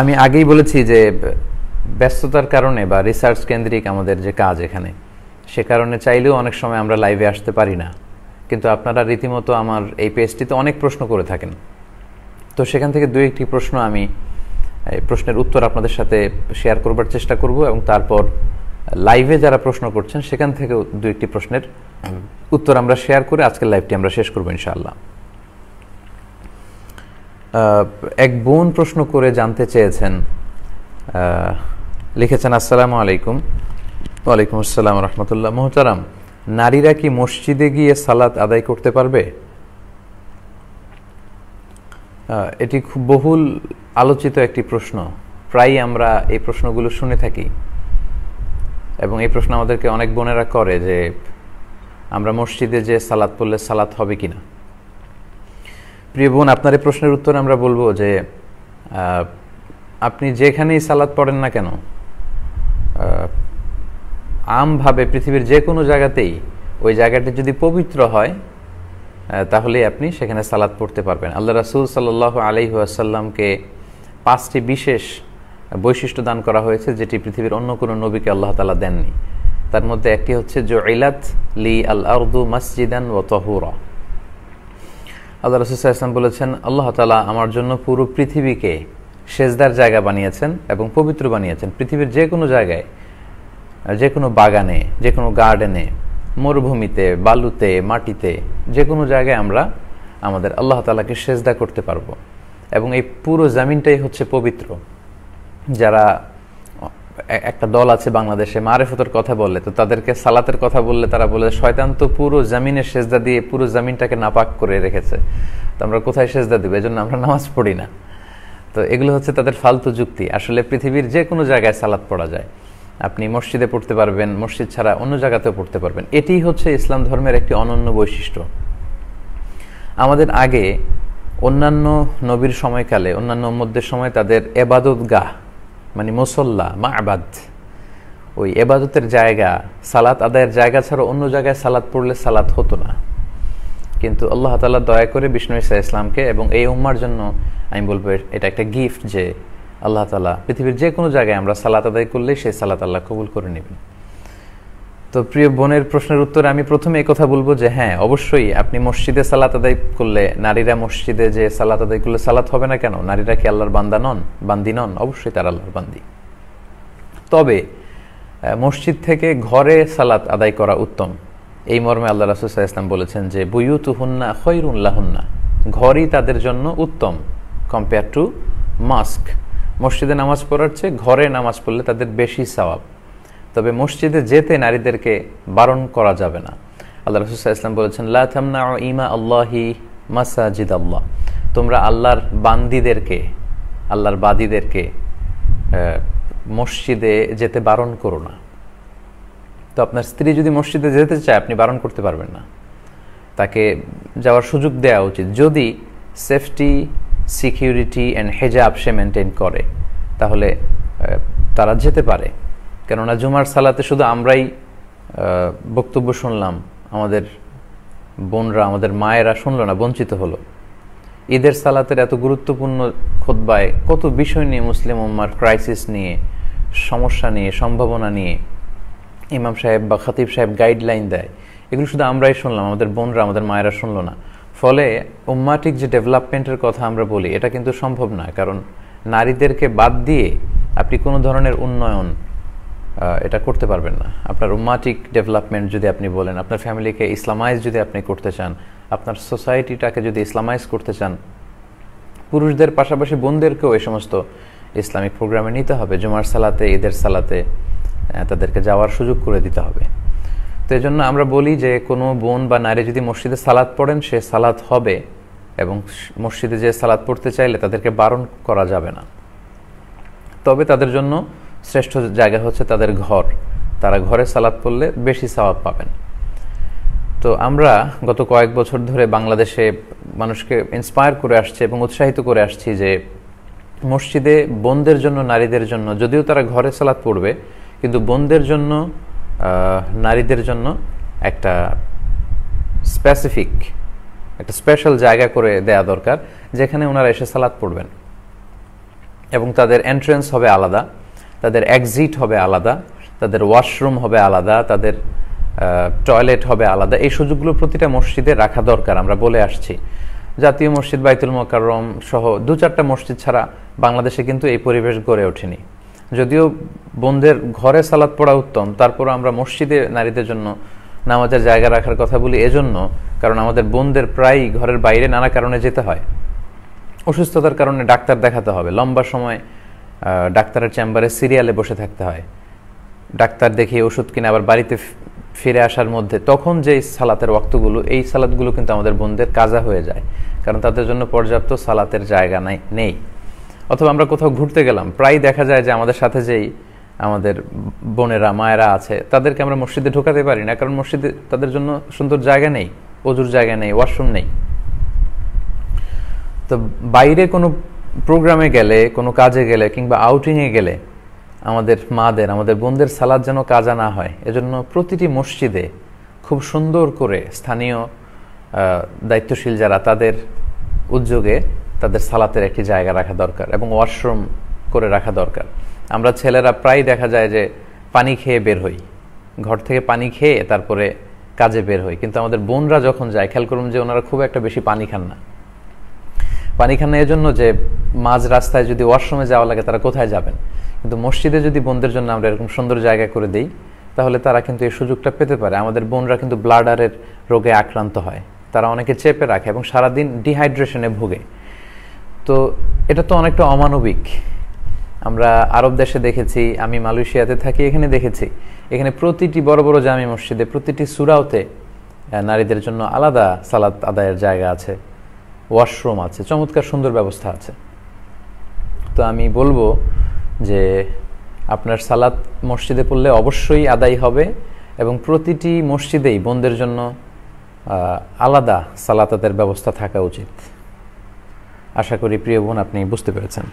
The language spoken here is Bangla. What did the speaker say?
আমি আগেই বলেছি যে ব্যস্ততার কারণে বা রিসার্চ কেন্দ্রিক আমাদের যে কাজ এখানে সে কারণে চাইলেও অনেক সময় আমরা লাইভে আসতে পারি না কিন্তু আপনারা রীতিমতো আমার এই পেজটিতে অনেক প্রশ্ন করে থাকেন তো সেখান থেকে দু একটি প্রশ্ন আমি প্রশ্নের উত্তর আপনাদের সাথে শেয়ার করবার চেষ্টা করব এবং তারপর লাইভে যারা প্রশ্ন করছেন সেখান থেকে দু একটি প্রশ্নের উত্তর আমরা শেয়ার করে আজকের লাইভটি আমরা শেষ করবো ইনশাআল্লাহ এক বোন প্রশ্ন করে জানতে চেয়েছেন লিখেছেন আসসালামু আলাইকুম ওয়ালাইকুম আসসালাম রহমতুল্লাহ মোহতারাম নারীরা কি মসজিদে গিয়ে সালাত আদায় করতে পারবে এটি খুব বহুল আলোচিত একটি প্রশ্ন প্রায়ই আমরা এই প্রশ্নগুলো শুনে থাকি এবং এই প্রশ্ন আমাদেরকে অনেক বোনেরা করে যে আমরা মসজিদে যে সালাত পড়লে সালাত হবে কিনা প্রিয় বোন আপনার এই প্রশ্নের উত্তর আমরা বলবো যে আপনি যেখানেই সালাদ পড়েন না কেন আমভাবে পৃথিবীর যে কোনো জায়গাতেই ওই জায়গাটি যদি পবিত্র হয় তাহলে আপনি সেখানে সালাদ পড়তে পারবেন আল্লাহ রাসুল সাল্লাহ আলহিহাসাল্লামকে পাঁচটি বিশেষ বৈশিষ্ট্য দান করা হয়েছে যেটি পৃথিবীর অন্য কোনো নবীকে আল্লাহ তালা দেননি তার মধ্যে একটি হচ্ছে জো ইলাত লি আল আর্দু মসজিদান ও তহুরা আল্লাহ রসুল্লাহ ইসলাম বলেছেন আল্লাহ তালা আমার জন্য পুরো পৃথিবীকে সেজদার জায়গা বানিয়েছেন এবং পবিত্র বানিয়েছেন পৃথিবীর যে কোনো জায়গায় যে কোনো বাগানে যে কোনো গার্ডেনে মরুভূমিতে বালুতে মাটিতে যে কোনো জায়গায় আমরা আমাদের আল্লাহ তালাকে সেজদা করতে পারবো এবং এই পুরো জামিনটাই হচ্ছে পবিত্র যারা একটা দল আছে বাংলাদেশে মারেফতের কথা বললে তো তাদেরকে সালাতের কথা বললে তারা বলে শয়তান তো পুরো জামিনে সেজদা দিয়ে পুরো জামিনটাকে নাপাক করে রেখেছে তো আমরা কোথায় সেজদা দেবো এজন্য আমরা নামাজ পড়ি না তো এগুলো হচ্ছে তাদের ফালতু যুক্তি আসলে পৃথিবীর যে কোনো জায়গায় সালাত পড়া যায় আপনি মসজিদে পড়তে পারবেন মসজিদ ছাড়া অন্য জায়গাতেও পড়তে পারবেন এটি হচ্ছে ইসলাম ধর্মের একটি অনন্য বৈশিষ্ট্য আমাদের আগে অন্যান্য নবীর সময়কালে অন্যান্য মধ্যের সময় তাদের এবাদত গাহ মানে মুসল্লা মা আবাদ ওই এবাদতের জায়গা সালাত আদায়ের জায়গা ছাড়া অন্য জায়গায় সালাত পড়লে সালাত হতো না কিন্তু আল্লাহ তালা দয়া করে বিষ্ণু ইসা ইসলামকে এবং এই উম্মার জন্য আমি বলবো এটা একটা গিফট যে আল্লাহ তালা পৃথিবীর যে কোনো জায়গায় আমরা সালাত আদায় করলে সেই সালাত আল্লাহ কবুল করে নেবেন তো প্রিয় বোনের প্রশ্নের উত্তরে আমি প্রথমে এই কথা বলবো যে হ্যাঁ অবশ্যই আপনি মসজিদে সালাত আদায় করলে নারীরা মসজিদে যে সালাত আদায় করলে সালাত হবে না কেন নারীরা কি আল্লাহর বান্দা নন বান্দি নন অবশ্যই তার আল্লাহর বান্দি তবে মসজিদ থেকে ঘরে সালাত আদায় করা উত্তম এই মর্মে আল্লাহ রাসুসাহ ইসলাম বলেছেন যে বুয়ুতু হুন্না খৈরুল্লাহ হুন্না ঘরই তাদের জন্য উত্তম কম্পেয়ার টু মাস্ক মসজিদে নামাজ পড়ার চেয়ে ঘরে নামাজ পড়লে তাদের বেশি সওয়াব তবে মসজিদে যেতে নারীদেরকে বারণ করা যাবে না আল্লাহ রসুল্লাহ ইসলাম বলেছেন লাথামনা ইমা আল্লাহি মাসাজিদ আল্লাহ তোমরা আল্লাহর বান্দিদেরকে আল্লাহর বাদীদেরকে মসজিদে যেতে বারণ করো না তো আপনার স্ত্রী যদি মসজিদে যেতে চায় আপনি বারণ করতে পারবেন না তাকে যাওয়ার সুযোগ দেওয়া উচিত যদি সেফটি সিকিউরিটি অ্যান্ড হেজাব সে মেনটেন করে তাহলে তারা যেতে পারে কেননা জুমার সালাতে শুধু আমরাই বক্তব্য শুনলাম আমাদের বোনরা আমাদের মায়েরা শুনল না বঞ্চিত হলো ঈদের সালাতের এত গুরুত্বপূর্ণ খোদ্বায় কত বিষয় নিয়ে মুসলিম উম্মার ক্রাইসিস নিয়ে সমস্যা নিয়ে সম্ভাবনা নিয়ে ইমাম সাহেব বা খাতিব সাহেব গাইডলাইন দেয় এগুলো শুধু আমরাই শুনলাম আমাদের বোনরা আমাদের মায়েরা শুনলো না ফলে উম্মাটিক যে ডেভেলপমেন্টের কথা আমরা বলি এটা কিন্তু সম্ভব না কারণ নারীদেরকে বাদ দিয়ে আপনি কোনো ধরনের উন্নয়ন এটা করতে পারবেন না আপনার উম্মাটিক ডেভেলপমেন্ট যদি আপনি বলেন আপনার ফ্যামিলিকে ইসলামাইজ যদি আপনি করতে চান আপনার সোসাইটিটাকে যদি ইসলামাইজ করতে চান পুরুষদের পাশাপাশি বোনদেরকেও এ সমস্ত ইসলামিক প্রোগ্রামে নিতে হবে জুমার সালাতে ঈদের সালাতে তাদেরকে যাওয়ার সুযোগ করে দিতে হবে তো এই জন্য আমরা বলি যে কোনো বোন বা নারী যদি মসজিদে সালাত পড়েন সে সালাত হবে এবং মসজিদে যে সালাত পড়তে চাইলে তাদেরকে বারণ করা যাবে না তবে তাদের জন্য শ্রেষ্ঠ জায়গা হচ্ছে তাদের ঘর তারা ঘরে সালাদ পড়লে বেশি সওয়াব পাবেন তো আমরা গত কয়েক বছর ধরে বাংলাদেশে মানুষকে ইন্সপায়ার করে আসছে এবং উৎসাহিত করে আসছি যে মসজিদে বোনদের জন্য নারীদের জন্য যদিও তারা ঘরে সালাদ পড়বে কিন্তু বোনদের জন্য নারীদের জন্য একটা স্পেসিফিক একটা স্পেশাল জায়গা করে দেয়া দরকার যেখানে ওনারা এসে সালাদ পড়বেন এবং তাদের এন্ট্রেন্স হবে আলাদা তাদের এক্সিট হবে আলাদা তাদের ওয়াশরুম হবে আলাদা তাদের টয়লেট হবে আলাদা এই সুযোগগুলো প্রতিটা মসজিদে রাখা দরকার আমরা বলে আসছি জাতীয় মসজিদ বাইতুল মোকাররম সহ দু চারটা মসজিদ ছাড়া বাংলাদেশে কিন্তু এই পরিবেশ গড়ে ওঠেনি যদিও বন্ধের ঘরে সালাদ পড়া উত্তম তারপর আমরা মসজিদে নারীদের জন্য নামাজের জায়গা রাখার কথা বলি এজন্য কারণ আমাদের বোনদের প্রায়ই ঘরের বাইরে নানা কারণে যেতে হয় অসুস্থতার কারণে ডাক্তার দেখাতে হবে লম্বা সময় ডাক্তারের চেম্বারে সিরিয়ালে বসে থাকতে হয় ডাক্তার দেখিয়ে ওষুধ কিনে আবার বাড়িতে ফিরে আসার মধ্যে তখন যে সালাতের ওয়াক্তগুলো এই সালাতগুলো কিন্তু আমাদের বোনদের কাজা হয়ে যায় কারণ তাদের জন্য পর্যাপ্ত সালাতের জায়গা নাই নেই অথবা আমরা কোথাও ঘুরতে গেলাম প্রায় দেখা যায় যে আমাদের সাথে যেই আমাদের বোনেরা মায়েরা আছে তাদেরকে আমরা মসজিদে ঢোকাতে পারি না কারণ মসজিদে তাদের জন্য সুন্দর জায়গা নেই অজুর জায়গা নেই ওয়াশরুম নেই তো বাইরে কোনো প্রোগ্রামে গেলে কোনো কাজে গেলে কিংবা আউটিংয়ে গেলে আমাদের মাদের আমাদের বোনদের সালাদ যেন কাজা না হয় এজন্য প্রতিটি মসজিদে খুব সুন্দর করে স্থানীয় দায়িত্বশীল যারা তাদের উদ্যোগে তাদের সালাতের একটি জায়গা রাখা দরকার এবং ওয়াশরুম করে রাখা দরকার আমরা ছেলেরা প্রায় দেখা যায় যে পানি খেয়ে বের হই ঘর থেকে পানি খেয়ে তারপরে কাজে বের হই কিন্তু আমাদের বোনরা যখন যায় খেয়াল করুন যে ওনারা খুব একটা বেশি পানি খান না এর জন্য যে মাঝ রাস্তায় যদি ওয়াশরুমে যাওয়া লাগে তারা কোথায় যাবেন কিন্তু মসজিদে যদি বোনদের জন্য আমরা এরকম সুন্দর জায়গা করে দিই তাহলে তারা কিন্তু এই সুযোগটা পেতে পারে আমাদের বোনরা কিন্তু ব্লাডারের রোগে আক্রান্ত হয় তারা অনেকে চেপে রাখে এবং সারাদিন ডিহাইড্রেশনে ভুগে তো এটা তো অনেকটা অমানবিক আমরা আরব দেশে দেখেছি আমি মালয়েশিয়াতে থাকি এখানে দেখেছি এখানে প্রতিটি বড় বড় জামি মসজিদে প্রতিটি সুরাওতে নারীদের জন্য আলাদা সালাত আদায়ের জায়গা আছে ওয়াশরুম আছে চমৎকার সুন্দর ব্যবস্থা আছে তো আমি বলবো যে আপনার সালাত মসজিদে পড়লে অবশ্যই আদায় হবে এবং প্রতিটি মসজিদেই বোনদের জন্য আলাদা সালাতাতের ব্যবস্থা থাকা উচিত আশা করি প্রিয় বোন আপনি বুঝতে পেরেছেন